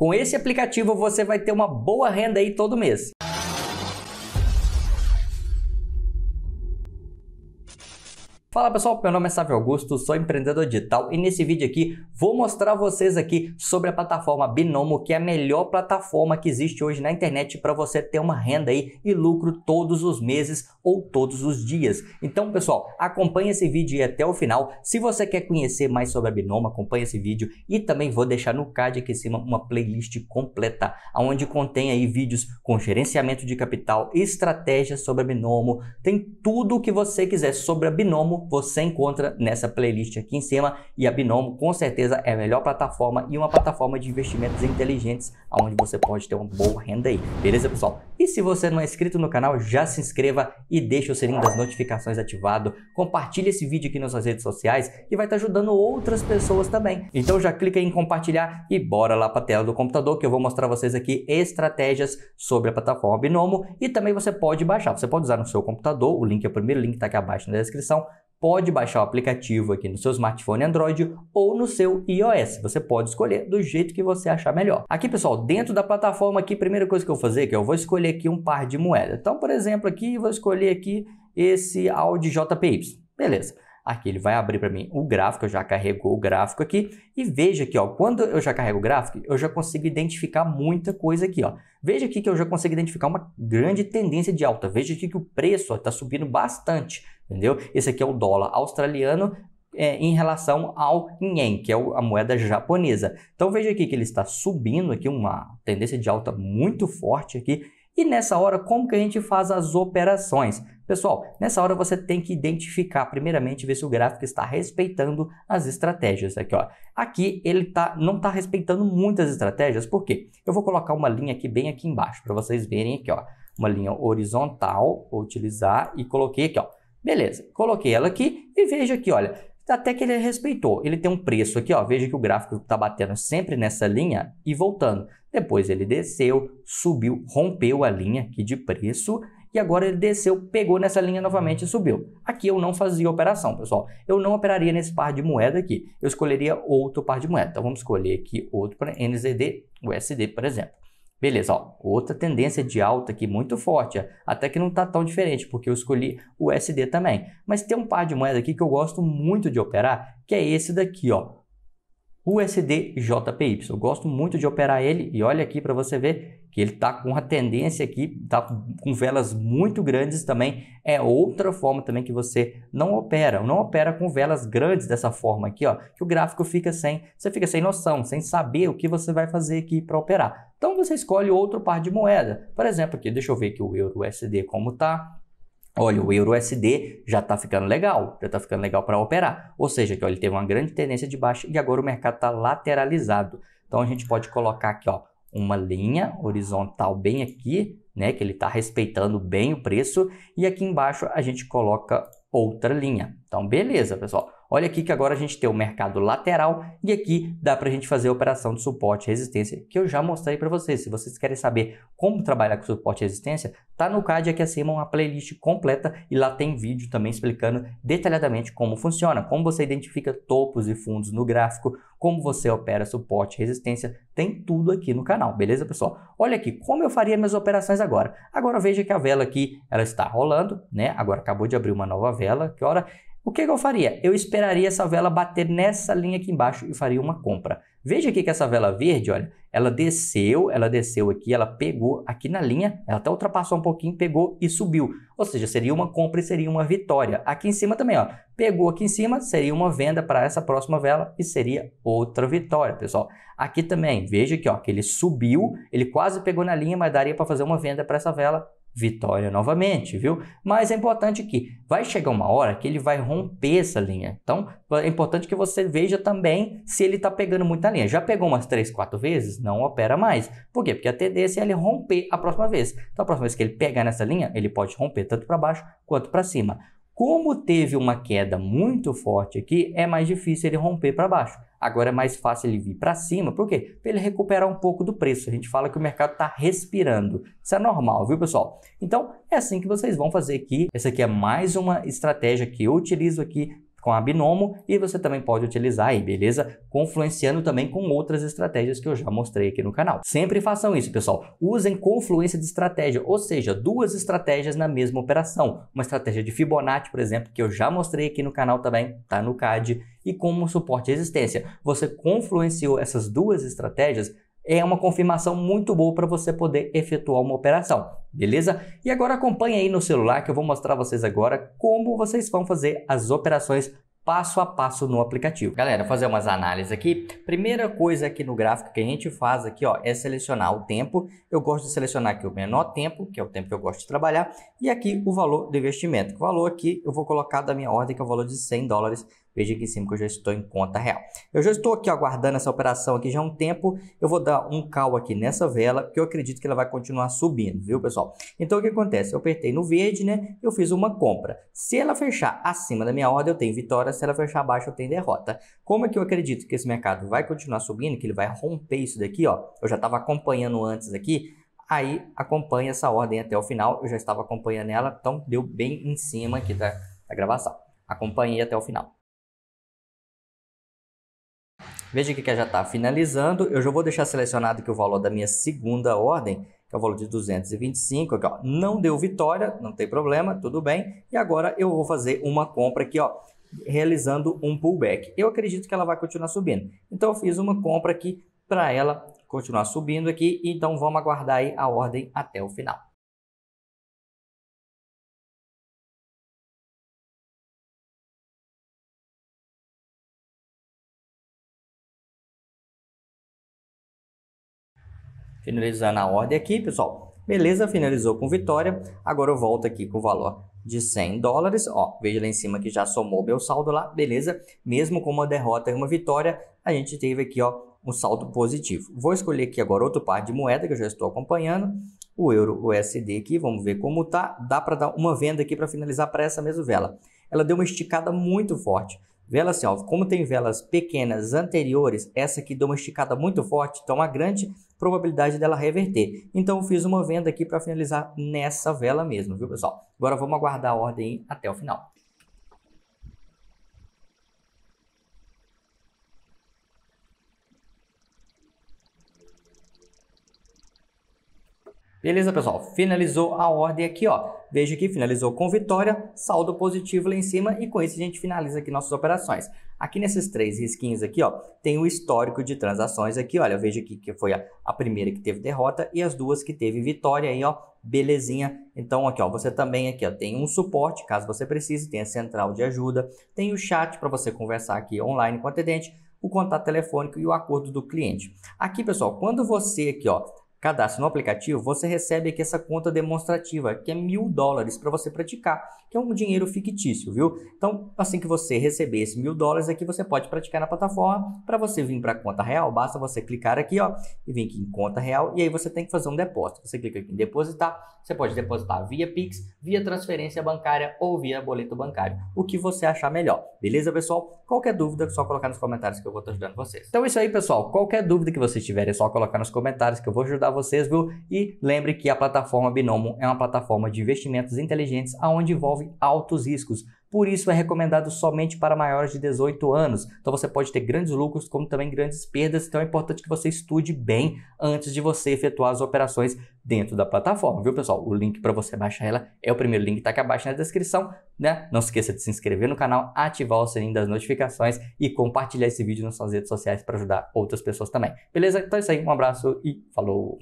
Com esse aplicativo você vai ter uma boa renda aí todo mês. Fala pessoal, meu nome é Sávio Augusto, sou empreendedor digital e nesse vídeo aqui vou mostrar a vocês aqui sobre a plataforma Binomo, que é a melhor plataforma que existe hoje na internet para você ter uma renda aí e lucro todos os meses ou todos os dias. Então pessoal, acompanhe esse vídeo até o final. Se você quer conhecer mais sobre a Binomo, acompanhe esse vídeo e também vou deixar no card aqui em cima uma playlist completa, onde contém aí vídeos com gerenciamento de capital, estratégias sobre a Binomo, tem tudo o que você quiser sobre a Binomo você encontra nessa playlist aqui em cima e a Binomo com certeza é a melhor plataforma e uma plataforma de investimentos inteligentes onde você pode ter uma boa renda aí, beleza pessoal? E se você não é inscrito no canal, já se inscreva e deixa o sininho das notificações ativado, compartilha esse vídeo aqui nas suas redes sociais e vai estar ajudando outras pessoas também. Então já clica em compartilhar e bora lá para a tela do computador que eu vou mostrar vocês aqui estratégias sobre a plataforma Binomo e também você pode baixar, você pode usar no seu computador, o link é o primeiro link está aqui abaixo na descrição, pode baixar o aplicativo aqui no seu smartphone Android ou no seu iOS. Você pode escolher do jeito que você achar melhor. Aqui, pessoal, dentro da plataforma aqui, a primeira coisa que eu vou fazer é que eu vou escolher aqui um par de moedas. Então, por exemplo, aqui vou escolher aqui esse Audi JPY. Beleza. Aqui ele vai abrir para mim o gráfico, eu já carregou o gráfico aqui. E veja aqui, ó, quando eu já carrego o gráfico, eu já consigo identificar muita coisa aqui. Ó. Veja aqui que eu já consigo identificar uma grande tendência de alta. Veja aqui que o preço está subindo bastante entendeu? Esse aqui é o dólar australiano é, em relação ao ien, que é a moeda japonesa. Então veja aqui que ele está subindo aqui, uma tendência de alta muito forte aqui, e nessa hora, como que a gente faz as operações? Pessoal, nessa hora você tem que identificar, primeiramente, ver se o gráfico está respeitando as estratégias. Aqui, ó. aqui ele tá, não está respeitando muitas estratégias, por quê? Eu vou colocar uma linha aqui bem aqui embaixo, para vocês verem aqui, ó, uma linha horizontal, vou utilizar e coloquei aqui, ó, Beleza, coloquei ela aqui e veja aqui, olha, até que ele respeitou. Ele tem um preço aqui, ó, veja que o gráfico está batendo sempre nessa linha e voltando. Depois ele desceu, subiu, rompeu a linha aqui de preço e agora ele desceu, pegou nessa linha novamente e subiu. Aqui eu não fazia operação, pessoal. Eu não operaria nesse par de moeda aqui. Eu escolheria outro par de moeda. Então vamos escolher aqui outro para NZD, USD, por exemplo. Beleza, ó, outra tendência de alta aqui muito forte, é, até que não está tão diferente, porque eu escolhi o SD também. Mas tem um par de moedas aqui que eu gosto muito de operar, que é esse daqui, ó, USD JPY. Eu gosto muito de operar ele e olha aqui para você ver que ele está com a tendência aqui, está com velas muito grandes também, é outra forma também que você não opera, não opera com velas grandes dessa forma aqui, ó, que o gráfico fica sem, você fica sem noção, sem saber o que você vai fazer aqui para operar. Então você escolhe outro par de moeda, por exemplo aqui, deixa eu ver aqui o euro USD como está, Olha, o euro USD já está ficando legal, já está ficando legal para operar. Ou seja, que ele teve uma grande tendência de baixa e agora o mercado está lateralizado. Então a gente pode colocar aqui, ó, uma linha horizontal bem aqui, né, que ele está respeitando bem o preço, e aqui embaixo a gente coloca outra linha. Então, beleza, pessoal. Olha aqui que agora a gente tem o mercado lateral e aqui dá para a gente fazer a operação de suporte e resistência que eu já mostrei para vocês. Se vocês querem saber como trabalhar com suporte e resistência, tá no card aqui acima uma playlist completa e lá tem vídeo também explicando detalhadamente como funciona, como você identifica topos e fundos no gráfico, como você opera suporte e resistência, tem tudo aqui no canal, beleza pessoal? Olha aqui como eu faria minhas operações agora. Agora veja que a vela aqui ela está rolando, né? Agora acabou de abrir uma nova vela, que hora o que, que, eu faria? Eu esperaria essa vela bater nessa linha aqui embaixo e faria uma compra. Veja aqui que essa vela verde, olha, ela desceu, ela desceu aqui, ela pegou aqui na linha, ela até ultrapassou um pouquinho, pegou e subiu. Ou seja, seria uma compra e seria uma vitória. Aqui em cima também, ó, pegou aqui em cima, seria uma venda para essa próxima vela e seria outra vitória, pessoal. Aqui também, veja aqui, ó, que ele subiu, ele quase pegou na linha, mas daria para fazer uma venda para essa vela vitória novamente, viu? Mas é importante que vai chegar uma hora que ele vai romper essa linha. Então, é importante que você veja também se ele está pegando muita linha. Já pegou umas 3, 4 vezes? Não opera mais. Por quê? Porque a tendência é ele romper a próxima vez. Então, a próxima vez que ele pegar nessa linha, ele pode romper tanto para baixo quanto para cima. Como teve uma queda muito forte aqui, é mais difícil ele romper para baixo. Agora é mais fácil ele vir para cima, por quê? Para ele recuperar um pouco do preço. A gente fala que o mercado está respirando. Isso é normal, viu, pessoal? Então, é assim que vocês vão fazer aqui. Essa aqui é mais uma estratégia que eu utilizo aqui com a Binomo e você também pode utilizar aí, beleza? Confluenciando também com outras estratégias que eu já mostrei aqui no canal. Sempre façam isso, pessoal. Usem confluência de estratégia, ou seja, duas estratégias na mesma operação. Uma estratégia de Fibonacci, por exemplo, que eu já mostrei aqui no canal também, tá no CAD, e como suporte e resistência. Você confluenciou essas duas estratégias, é uma confirmação muito boa para você poder efetuar uma operação, beleza? E agora acompanhe aí no celular que eu vou mostrar a vocês agora como vocês vão fazer as operações passo a passo no aplicativo. Galera, fazer umas análises aqui. Primeira coisa aqui no gráfico que a gente faz aqui, ó, é selecionar o tempo. Eu gosto de selecionar aqui o menor tempo, que é o tempo que eu gosto de trabalhar, e aqui o valor do investimento. O valor aqui eu vou colocar da minha ordem, que é o valor de 100 dólares Veja aqui em cima que eu já estou em conta real. Eu já estou aqui aguardando essa operação aqui já há um tempo. Eu vou dar um cal aqui nessa vela, que eu acredito que ela vai continuar subindo, viu, pessoal? Então, o que acontece? Eu apertei no verde, né? Eu fiz uma compra. Se ela fechar acima da minha ordem, eu tenho vitória. Se ela fechar abaixo, eu tenho derrota. Como é que eu acredito que esse mercado vai continuar subindo, que ele vai romper isso daqui, ó? Eu já estava acompanhando antes aqui aí acompanha essa ordem até o final. Eu já estava acompanhando ela, então deu bem em cima aqui da, da gravação. Acompanhei até o final. Veja que já está finalizando. Eu já vou deixar selecionado que o valor da minha segunda ordem, que é o valor de 225, aqui, ó, não deu vitória, não tem problema, tudo bem. E agora eu vou fazer uma compra aqui, ó, realizando um pullback. Eu acredito que ela vai continuar subindo. Então eu fiz uma compra aqui para ela continuar subindo aqui. Então vamos aguardar aí a ordem até o final. Finalizando a ordem aqui, pessoal. Beleza, finalizou com vitória. Agora eu volto aqui com o valor de 100 dólares. Ó, veja lá em cima que já somou meu saldo lá, beleza? Mesmo com uma derrota e uma vitória, a gente teve aqui ó, um saldo positivo. Vou escolher aqui agora outro par de moeda que eu já estou acompanhando. O euro USD aqui, vamos ver como tá. Dá para dar uma venda aqui para finalizar para essa mesma vela. Ela deu uma esticada muito forte. Vela selfie, assim, como tem velas pequenas anteriores, essa aqui deu uma esticada muito forte, então há grande probabilidade dela reverter. Então eu fiz uma venda aqui para finalizar nessa vela mesmo, viu pessoal? Agora vamos aguardar a ordem até o final. Beleza, pessoal? Finalizou a ordem aqui, ó. Veja que finalizou com vitória, saldo positivo lá em cima e com isso a gente finaliza aqui nossas operações. Aqui nesses três risquinhos aqui, ó, tem o histórico de transações aqui, olha, veja aqui que foi a, a primeira que teve derrota e as duas que teve vitória aí, ó, belezinha. Então aqui, ó, você também aqui, ó, tem um suporte, caso você precise, tem a central de ajuda, tem o chat para você conversar aqui online com o atendente, o contato telefônico e o acordo do cliente. Aqui, pessoal, quando você aqui, ó, cadastro no aplicativo, você recebe aqui essa conta demonstrativa, que é mil dólares para você praticar, que é um dinheiro fictício, viu? Então, assim que você receber esse mil dólares aqui, você pode praticar na plataforma. Para você vir para a conta real, basta você clicar aqui, ó, e vir aqui em conta real, e aí você tem que fazer um depósito. Você clica aqui em depositar, você pode depositar via Pix, via transferência bancária ou via boleto bancário, o que você achar melhor. Beleza, pessoal? Qualquer dúvida, é só colocar nos comentários que eu vou estar ajudando vocês. Então é isso aí, pessoal. Qualquer dúvida que vocês tiverem, é só colocar nos comentários que eu vou ajudar ajudar vocês, viu? E lembre que a plataforma Binomo é uma plataforma de investimentos inteligentes aonde envolve altos riscos por isso é recomendado somente para maiores de 18 anos. Então você pode ter grandes lucros, como também grandes perdas, então é importante que você estude bem antes de você efetuar as operações dentro da plataforma, viu pessoal? O link para você baixar ela é o primeiro link que está aqui abaixo na descrição, né? Não se esqueça de se inscrever no canal, ativar o sininho das notificações e compartilhar esse vídeo nas suas redes sociais para ajudar outras pessoas também. Beleza? Então é isso aí, um abraço e falou!